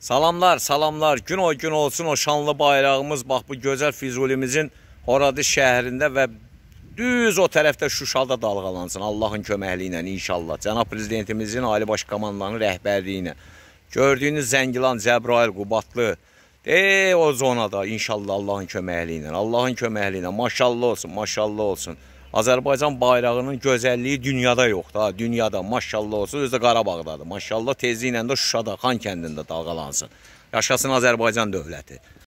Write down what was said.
Salamlar, salamlar. Gün o gün olsun o şanlı bayrağımız. Bax bu gözəl Füzulimizin oradı şəhərində və düz o tərəfdə Şuşada dalğalansın. Allahın köməkliyi ilə inşallah. Cənab prezidentimizin ali baş komandanın rəhbərliyi ilə. Gördüyünüz Zəngilan, Cəbrayil, Qubatlı. Ey o zonada inşallah Allahın köməkliyi ilə. Allahın köməkliyi ilə. Maşallah olsun, maşallah olsun. Azərbaycan bayrağının gözəlliyi dünyada yoxdur. Ha, dünyada maşallah olsun, özü də Qarabağdadır. Maşallah tezliklə də Şuşada, Xan kəndində dalğalansın. Yaşasın Azərbaycan dövləti.